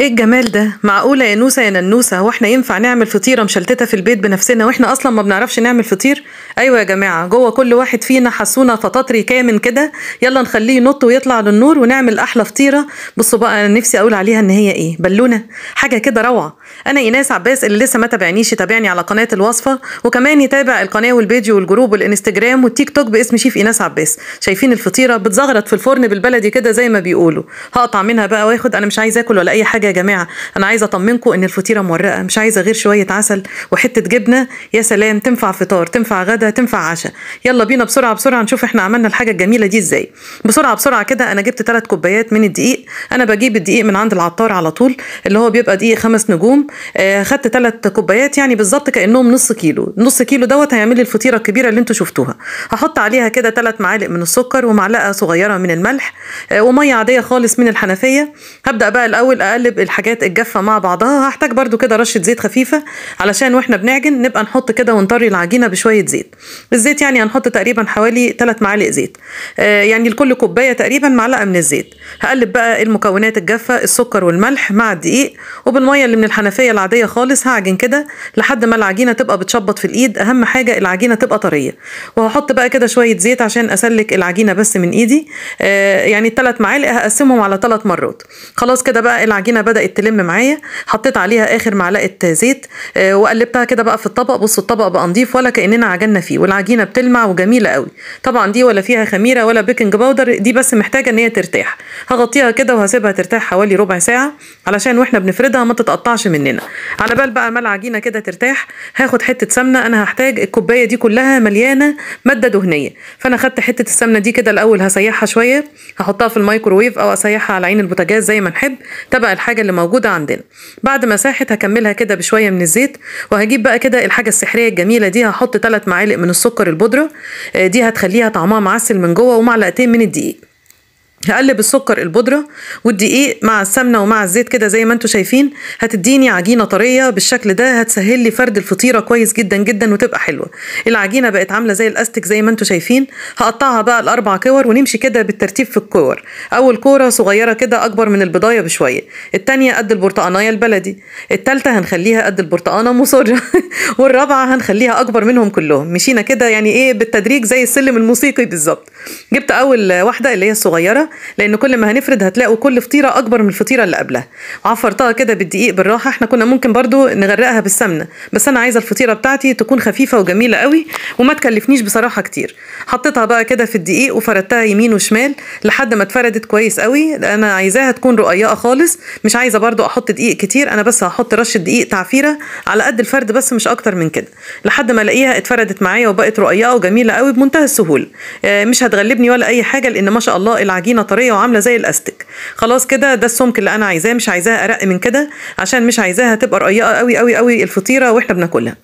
ايه الجمال ده معقوله يا نوسه يا ننوسه واحنا ينفع نعمل فطيره مشلتته في البيت بنفسنا واحنا اصلا ما بنعرفش نعمل فطير ايوه يا جماعه جوه كل واحد فينا حسونا فطاطري كامن كده يلا نخليه ينط ويطلع للنور ونعمل احلى فطيره بصوا بقى انا نفسي اقول عليها ان هي ايه بالونه حاجه كده روعه انا ايناس عباس اللي لسه ما تابعنيش تابعني على قناه الوصفه وكمان يتابع القناه والفيديو والجروب والانستجرام والتيك توك باسم شيف ايناس عباس شايفين الفطيره بتزغرط في الفرن بالبلدي كده زي ما بيقولوا هقطع منها بقى واخد انا مش عايز اكل ولا اي حاجه يا جماعه انا عايزه اطمنكم ان الفطيره مورقه مش عايزه غير شويه عسل وحته جبنه يا سلام تنفع فطار تنفع غدا تنفع عشاء يلا بينا بسرعه بسرعه نشوف احنا عملنا الحاجه الجميله دي ازاي بسرعه بسرعه كده انا جبت ثلاث كوبايات من الدقيق انا بجيب الدقيق من عند العطار على طول اللي هو بيبقى دقيق خمس نجوم آه خدت ثلاث كوبايات يعني بالظبط كانهم نص كيلو نص كيلو دوت هيعمل لي الفطيره الكبيره اللي انتوا شفتوها هحط عليها كده ثلاث معالق من السكر ومعلقه صغيره من الملح آه وميه عاديه خالص من الحنفيه هبدا بقى الاول اقلب اقلب الحاجات الجافه مع بعضها هحتاج برضو كده رشه زيت خفيفه علشان واحنا بنعجن نبقى نحط كده ونطري العجينه بشويه زيت بالزيت يعني هنحط تقريبا حوالي 3 معالق زيت آه يعني لكل كوبايه تقريبا معلقه من الزيت هقلب بقى المكونات الجافه السكر والملح مع الدقيق وبالميه اللي من الحنفيه العاديه خالص هعجن كده لحد ما العجينه تبقى بتشبط في الايد اهم حاجه العجينه تبقى طريه وهحط بقى كده شويه زيت عشان اسلك العجينه بس من ايدي آه يعني الثلاث معالق هقسمهم على ثلاث مرات خلاص كده بقى العجينه بدات تلم معايا حطيت عليها اخر معلقه زيت آه، وقلبتها كده بقى في الطبق بصوا الطبق بقى نضيف ولا كاننا عجننا فيه والعجينه بتلمع وجميله قوي طبعا دي ولا فيها خميره ولا بيكنج باودر دي بس محتاجه ان هي ترتاح هغطيها كده وهسيبها ترتاح حوالي ربع ساعه علشان واحنا بنفردها ما تتقطعش مننا على بال بقى ما العجينه كده ترتاح هاخد حته سمنه انا هحتاج الكوبايه دي كلها مليانه ماده دهنيه فانا خدت حته السمنه دي كده الاول هسيحها شويه هحطها في الميكروويف او اسيحها على عين البوتاجاز زي ما نحب تبقى الحاجة اللي موجودة عندنا بعد ما ساحت هكملها كده بشوية من الزيت وهجيب بقى كده الحاجة السحرية الجميلة دي هحط 3 معالق من السكر البودرة آه، دي هتخليها طعمها معسل من جوه ومعلقتين من الدقيق هقلب السكر البودره والدقيق مع السمنه ومع الزيت كده زي ما انتم شايفين هتديني عجينه طريه بالشكل ده هتسهل لي فرد الفطيره كويس جدا جدا وتبقى حلوه العجينه بقت عامله زي الاستك زي ما انتم شايفين هقطعها بقى الاربع كور ونمشي كده بالترتيب في الكور اول كوره صغيره كده اكبر من البضايه بشويه الثانيه قد البرتقانيه البلدي الثالثه هنخليها قد البرتقانه مصره والرابعه هنخليها اكبر منهم كلهم مشينا كده يعني ايه بالتدريج زي السلم الموسيقي بالظبط جبت اول واحده اللي هي الصغيره لان كل ما هنفرد هتلاقوا كل فطيره اكبر من الفطيره اللي قبلها عفرتها كده بالدقيق بالراحه احنا كنا ممكن برضو نغرقها بالسمنه بس انا عايزه الفطيره بتاعتي تكون خفيفه وجميله قوي وما تكلفنيش بصراحه كتير حطيتها بقى كده في الدقيق وفردتها يمين وشمال لحد ما اتفردت كويس قوي انا عايزاها تكون رقيقه خالص مش عايزه برضو احط دقيق كتير انا بس هحط رشه دقيق تعفيره على قد الفرد بس مش اكتر من كده لحد ما الاقيها اتفردت معايا وبقت رقيقه وجميله قوي بمنتهى السهوله آه، مش هتغلبني ولا اي حاجه لان ما شاء الله العجينه السنه طريه وعامله زي الاستك خلاص كده ده السمك اللي انا عايزاه مش عايزاها ارق من كده عشان مش عايزاها تبقى رقيقه قوي قوي قوي الفطيره واحنا بناكلها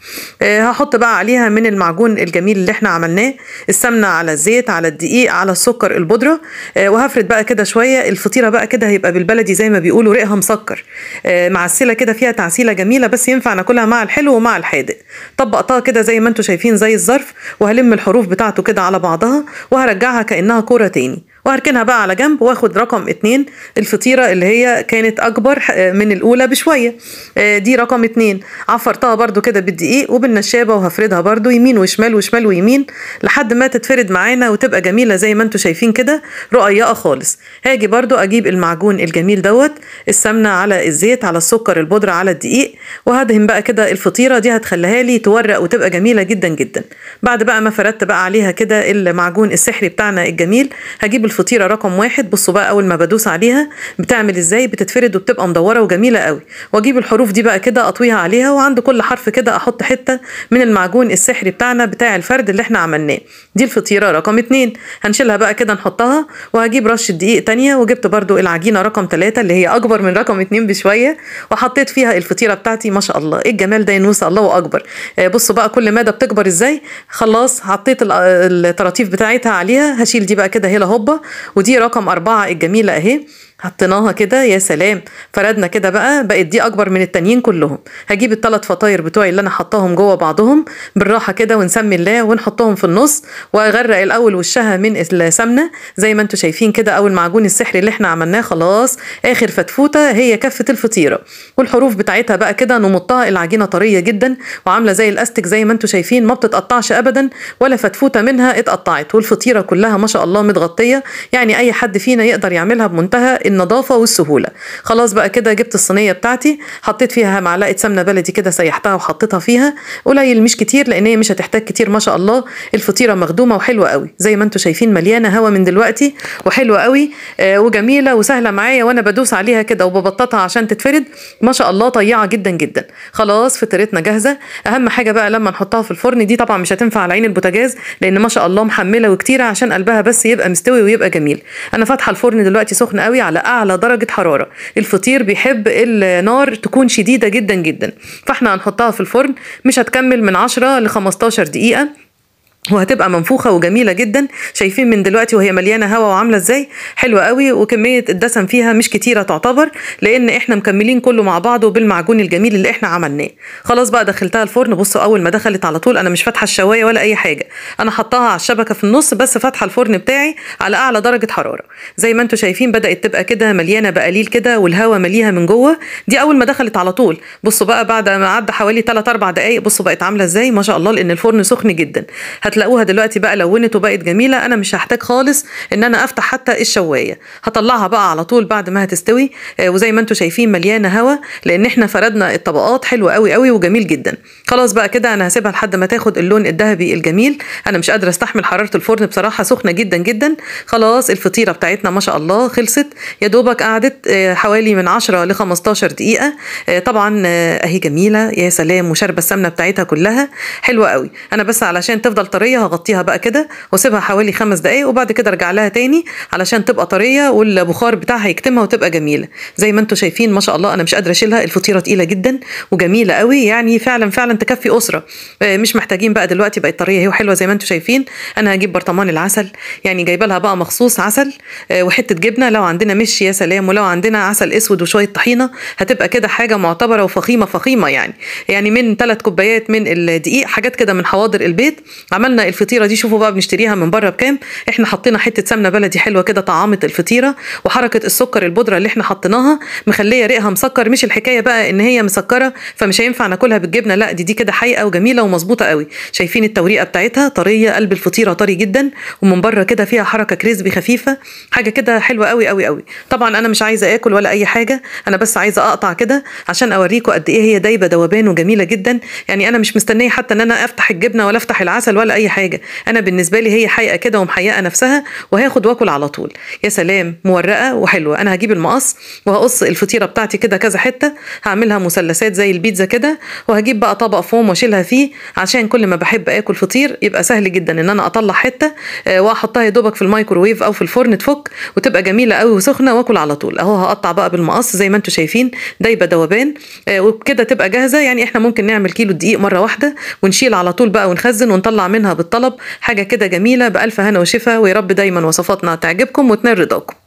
آه هحط بقى عليها من المعجون الجميل اللي احنا عملناه السمنه على الزيت على الدقيق على السكر البودره آه وهفرد بقى كده شويه الفطيره بقى كده هيبقى بالبلدي زي ما بيقولوا ريقها مسكر آه معسله كده فيها تعسيله جميله بس ينفع ناكلها مع الحلو ومع الحادق طبقتها كده زي ما انتم شايفين زي الظرف وهلم الحروف بتاعته كده على بعضها وهرجعها كانها كوره تاني وهركنها بقى على جنب واخد رقم اتنين الفطيرة اللي هي كانت أكبر آه، من الأولى بشوية آه، دي رقم اتنين عفرتها برضو كده بالدقيق وبالنشابة وهفردها برضو يمين وشمال وشمال ويمين لحد ما تتفرد معانا وتبقى جميلة زي ما انتوا شايفين كده رقيقة خالص هاجي برضو أجيب المعجون الجميل دوت السمنة على الزيت على السكر البودرة على الدقيق وهدهن بقى كده الفطيرة دي هتخليها لي تورق وتبقى جميلة جدا جدا بعد بقى ما فردت بقى عليها كده المعجون السحري بتاعنا الجميل هجيب الفطيره رقم واحد بصوا بقى اول ما بدوس عليها بتعمل ازاي بتتفرد وبتبقى مدوره وجميله قوي واجيب الحروف دي بقى كده اطويها عليها وعند كل حرف كده احط حته من المعجون السحري بتاعنا بتاع الفرد اللي احنا عملناه دي الفطيره رقم اتنين هنشيلها بقى كده نحطها وهجيب رشه دقيق تانية وجبت برضو العجينه رقم ثلاثة اللي هي اكبر من رقم اتنين بشويه وحطيت فيها الفطيره بتاعتي ما شاء الله ايه الجمال ده ينوس الله اكبر آه، بصوا بقى كل ماده بتكبر ازاي خلاص حطيت آه، التراتيف بتاعتها عليها هشيل دي بقى كده هيلا هوبا ودي رقم أربعة الجميلة أهي حطيناها كده يا سلام فردنا كده بقى بقت دي اكبر من التانيين كلهم هجيب التلات فطاير بتوعي اللي انا حطاهم جوه بعضهم بالراحه كده ونسمي الله ونحطهم في النص واغرق الاول وشها من السمنه زي ما انتم شايفين كده او المعجون السحري اللي احنا عملناه خلاص اخر فتفوته هي كفه الفطيره والحروف بتاعتها بقى كده نمطها العجينه طريه جدا وعامله زي الاستك زي ما انتم شايفين ما بتتقطعش ابدا ولا فتفوته منها اتقطعت والفطيره كلها ما شاء الله متغطيه يعني اي حد فينا يقدر يعملها بمنتهى النظافه والسهوله خلاص بقى كده جبت الصينيه بتاعتي حطيت فيها معلقه سمنه بلدي كده سيحتها وحطيتها فيها قليل مش كتير لان هي مش هتحتاج كتير ما شاء الله الفطيره مخدومه وحلوه قوي زي ما انتم شايفين مليانه هوا من دلوقتي وحلوه قوي آه وجميله وسهله معايا وانا بدوس عليها كده وببططها عشان تتفرد ما شاء الله طيعه جدا جدا خلاص فطيرتنا جاهزه اهم حاجه بقى لما نحطها في الفرن دي طبعا مش هتنفع على عين البوتاجاز لان ما شاء الله محمله وكتيره عشان قلبها بس يبقى مستوي ويبقى جميل انا فاتحه الفرن دلوقتي سخن قوي على على اعلى درجه حراره الفطير بيحب النار تكون شديده جدا جدا فاحنا هنحطها في الفرن مش هتكمل من 10 ل 15 دقيقه وهتبقى منفوخه وجميله جدا شايفين من دلوقتي وهي مليانه هوا وعامله ازاي حلوه قوي وكميه الدسم فيها مش كتيره تعتبر لان احنا مكملين كله مع بعضه بالمعجون الجميل اللي احنا عملناه خلاص بقى دخلتها الفرن بصوا اول ما دخلت على طول انا مش فاتحه الشوايه ولا اي حاجه انا حطاها على الشبكه في النص بس فاتحه الفرن بتاعي على اعلى درجه حراره زي ما انتم شايفين بدات تبقى كده مليانه بقليل كده والهوا مليها من جوه دي اول ما دخلت على طول بصوا بقى بعد ما عدى حوالي 3 4 دقائق بصوا بقت عامله ازاي ما شاء الله لان الفرن سخن جدا هتلاقوها دلوقتي بقى لونت وبقت جميله انا مش هحتاج خالص ان انا افتح حتى الشوايه هطلعها بقى على طول بعد ما هتستوي آه، وزي ما انتم شايفين مليانه هوا لان احنا فردنا الطبقات حلوه قوي قوي وجميل جدا خلاص بقى كده انا هسيبها لحد ما تاخد اللون الذهبي الجميل انا مش قادره استحمل حراره الفرن بصراحه سخنه جدا جدا خلاص الفطيره بتاعتنا ما شاء الله خلصت يا دوبك قعدت آه، حوالي من 10 ل 15 دقيقه آه، طبعا اهي جميله يا سلام وشاربه السمنه بتاعتها كلها حلوه قوي انا بس علشان تفضل طريقة طريه هغطيها بقى كده واسيبها حوالي خمس دقايق وبعد كده ارجع لها تاني علشان تبقى طريه والبخار بتاعها يكتمها وتبقى جميله زي ما انتم شايفين ما شاء الله انا مش قادره اشيلها الفطيره تقيله جدا وجميله قوي يعني فعلا فعلا تكفي اسره آه، مش محتاجين بقى دلوقتي بقت طريه هي وحلوه زي ما انتم شايفين انا هجيب برطمان العسل يعني جايبه لها بقى مخصوص عسل آه، وحته جبنه لو عندنا مش يا سلام ولو عندنا عسل اسود وشويه طحينه هتبقى كده حاجه معتبره وفخيمه فخيمه يعني يعني من ثلاث كوبايات من الدقيق حاجات كده من حواضر البيت عملنا السمنه الفطيره دي شوفوا بقى بنشتريها من بره بكام احنا حطينا حته سمنه بلدي حلوه كده طعمت الفطيره وحركه السكر البودره اللي احنا حطيناها مخليه ريقها مسكر مش الحكايه بقى ان هي مسكره فمش هينفع ناكلها بالجبنه لا دي دي كده حقيقه وجميله ومظبوطه قوي شايفين التوريقه بتاعتها طريه قلب الفطيره طري جدا ومن بره كده فيها حركه كريسبي خفيفه حاجه كده حلوه قوي قوي قوي طبعا انا مش عايزه اكل ولا اي حاجه انا بس عايزه اقطع كده عشان اوريكم قد ايه هي دايبه دوبان وجميله جدا يعني انا مش مستنيه حتى ان انا افتح الجبنه ولا افتح العسل ولا اي حاجه انا بالنسبه لي هي حقيقه كده ومحيقه نفسها وهاخد واكل على طول يا سلام مورقه وحلوه انا هجيب المقص وهقص الفطيره بتاعتي كده كذا حته هعملها مثلثات زي البيتزا كده وهجيب بقى طبق فوم واشيلها فيه عشان كل ما بحب اكل فطير يبقى سهل جدا ان انا اطلع حته آه، واحطها يا دوبك في الميكروويف او في الفرن تفك وتبقى جميله قوي وسخنه واكل على طول اهو هقطع بقى بالمقص زي ما انتم شايفين دايبه دوبان آه، وكده تبقى جاهزه يعني احنا ممكن نعمل كيلو دقيق مره واحده ونشيل على طول بقى ونخزن ونطلع منها منها بالطلب حاجه كده جميله بالف هنا وشفاء ويا رب دايما وصفاتنا تعجبكم وتنال رضاكم